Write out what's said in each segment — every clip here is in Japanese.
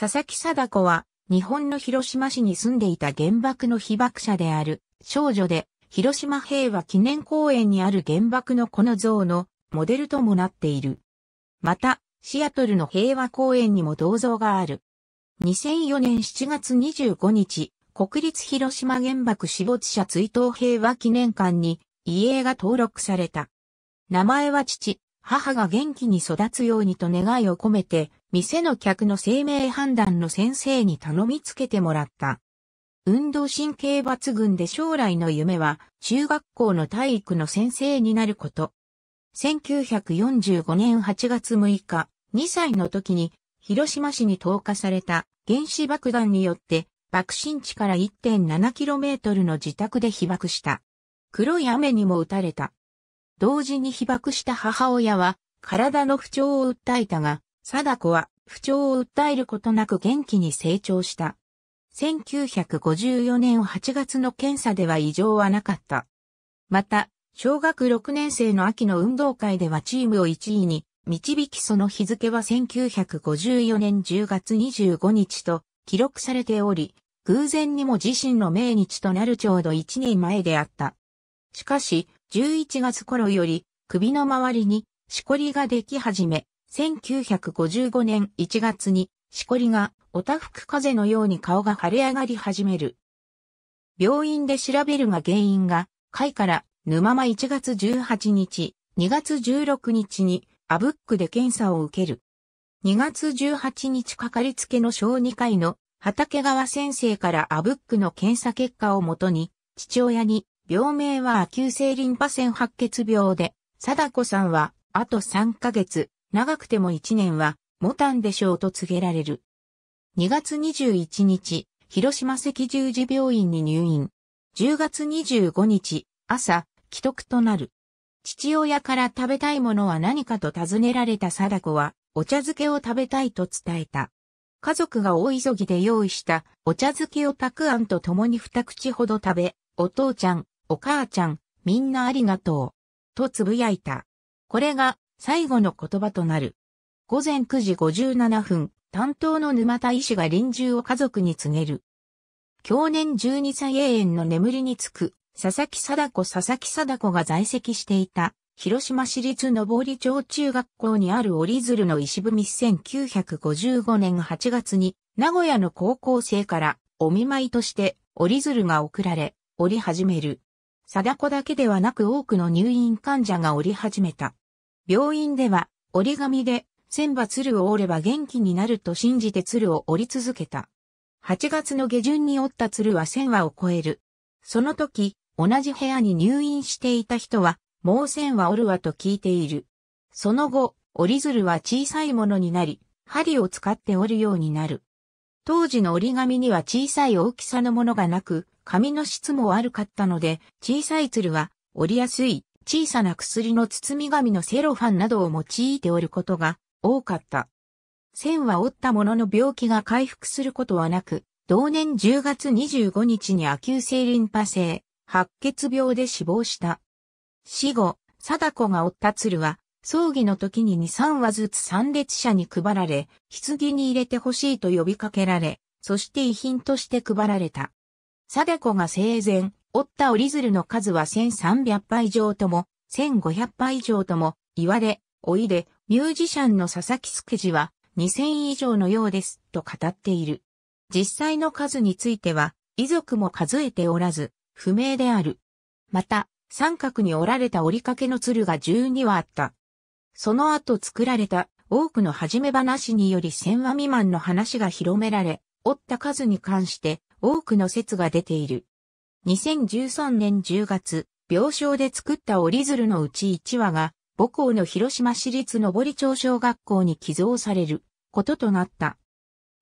佐々木貞子は、日本の広島市に住んでいた原爆の被爆者である少女で、広島平和記念公園にある原爆のこの像のモデルともなっている。また、シアトルの平和公園にも銅像がある。2004年7月25日、国立広島原爆死没者追悼平和記念館に遺影が登録された。名前は父、母が元気に育つようにと願いを込めて、店の客の生命判断の先生に頼みつけてもらった。運動神経抜群で将来の夢は中学校の体育の先生になること。1945年8月6日、2歳の時に広島市に投下された原子爆弾によって爆心地から 1.7km の自宅で被爆した。黒い雨にも打たれた。同時に被爆した母親は体の不調を訴えたが、貞子は不調を訴えることなく元気に成長した。1954年8月の検査では異常はなかった。また、小学6年生の秋の運動会ではチームを1位に導きその日付は1954年10月25日と記録されており、偶然にも自身の命日となるちょうど1年前であった。しかし、11月頃より首の周りにしこりができ始め、1955年1月に、しこりが、おたふく風邪のように顔が腫れ上がり始める。病院で調べるが原因が、貝から、沼間1月18日、2月16日に、アブックで検査を受ける。2月18日かかりつけの小児科医の畑川先生からアブックの検査結果をもとに、父親に、病名は急性リンパ腺白血病で、貞子さんは、あと3ヶ月、長くても1年は、モタンでしょうと告げられる。2月21日、広島赤十字病院に入院。10月25日、朝、帰得となる。父親から食べたいものは何かと尋ねられた貞子は、お茶漬けを食べたいと伝えた。家族が大急ぎで用意したお茶漬けをたくあんと共に二口ほど食べ、お父ちゃん、お母ちゃん、みんなありがとう。とつぶやいた。これが最後の言葉となる。午前9時57分、担当の沼田医師が臨終を家族に告げる。去年12歳永遠の眠りにつく、佐々木貞子佐々木貞子が在籍していた、広島市立上り町中学校にある折鶴の石踏み1955年8月に、名古屋の高校生からお見舞いとして折鶴が送られ、折り始める。貞子だけではなく多くの入院患者が折り始めた。病院では折り紙で千羽鶴を折れば元気になると信じて鶴を折り続けた。8月の下旬に折った鶴は千羽を超える。その時、同じ部屋に入院していた人は、もう千羽折るわと聞いている。その後、折り鶴は小さいものになり、針を使って折るようになる。当時の折り紙には小さい大きさのものがなく、紙の質も悪かったので、小さい鶴は折りやすい小さな薬の包み紙のセロファンなどを用いておることが多かった。線は折ったものの病気が回復することはなく、同年10月25日に亜急性リンパ性、白血病で死亡した。死後、貞子が負った鶴は、葬儀の時に2、3羽ずつ参列者に配られ、棺に入れてほしいと呼びかけられ、そして遺品として配られた。貞子が生前、折った折り鶴の数は1300羽以上とも、1500羽以上とも、言われ、おいで、ミュージシャンの佐々木助次は、2000以上のようです、と語っている。実際の数については、遺族も数えておらず、不明である。また、三角に折られた折りかけの鶴が12はあった。その後作られた多くの始め話により1000羽未満の話が広められ、折った数に関して多くの説が出ている。2013年10月、病床で作った折り鶴のうち1話が、母校の広島市立上町小学校に寄贈されることとなった。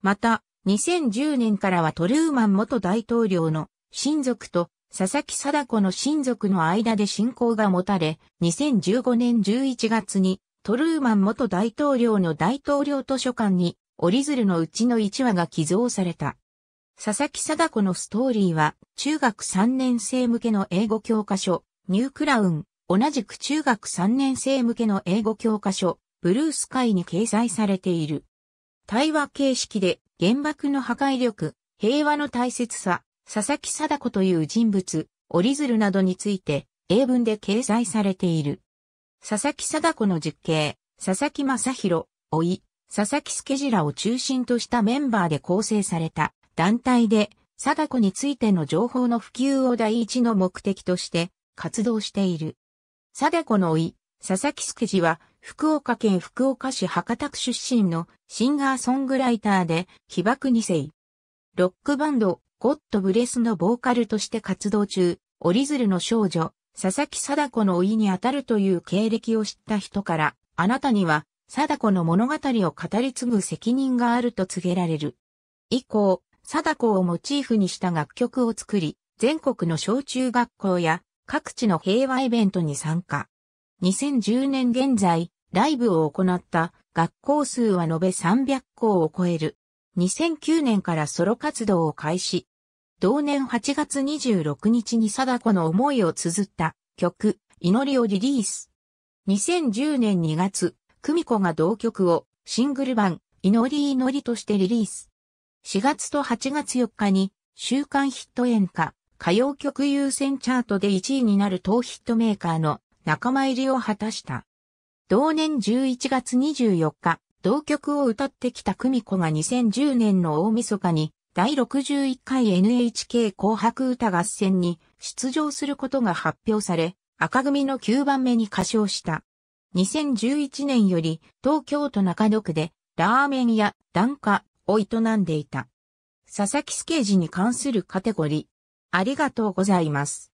また、2010年からはトルーマン元大統領の親族と佐々木貞子の親族の間で信仰が持たれ、2015年11月にトルーマン元大統領の大統領図書館に折り鶴のうちの1話が寄贈された。佐々木貞子のストーリーは、中学3年生向けの英語教科書、ニュークラウン、同じく中学3年生向けの英語教科書、ブルースカイに掲載されている。対話形式で、原爆の破壊力、平和の大切さ、佐々木貞子という人物、折り鶴などについて、英文で掲載されている。佐々木貞子の実刑、佐々木正宏、老い、佐々木助次らを中心としたメンバーで構成された団体で、貞子についての情報の普及を第一の目的として活動している。貞子の甥、佐々木助次は、福岡県福岡市博多区出身のシンガーソングライターで、被爆二世。ロックバンド、ゴッドブレスのボーカルとして活動中、折り鶴の少女、佐々木貞子の甥にあたるという経歴を知った人から、あなたには、貞子の物語を語り継ぐ責任があると告げられる。以降、貞子をモチーフにした楽曲を作り、全国の小中学校や各地の平和イベントに参加。2010年現在、ライブを行った学校数は延べ300校を超える。2009年からソロ活動を開始。同年8月26日に貞子の思いを綴った曲、祈りをリリース。2010年2月、久美子が同曲をシングル版、祈り祈りとしてリリース。4月と8月4日に週刊ヒット演歌、歌謡曲優先チャートで1位になる当ヒットメーカーの仲間入りを果たした。同年11月24日、同曲を歌ってきた久美子が2010年の大晦日に第61回 NHK 紅白歌合戦に出場することが発表され、赤組の9番目に歌唱した。2011年より東京都中野区でラーメン屋、檀家、を営んでいた。佐々木スケージに関するカテゴリー。ありがとうございます。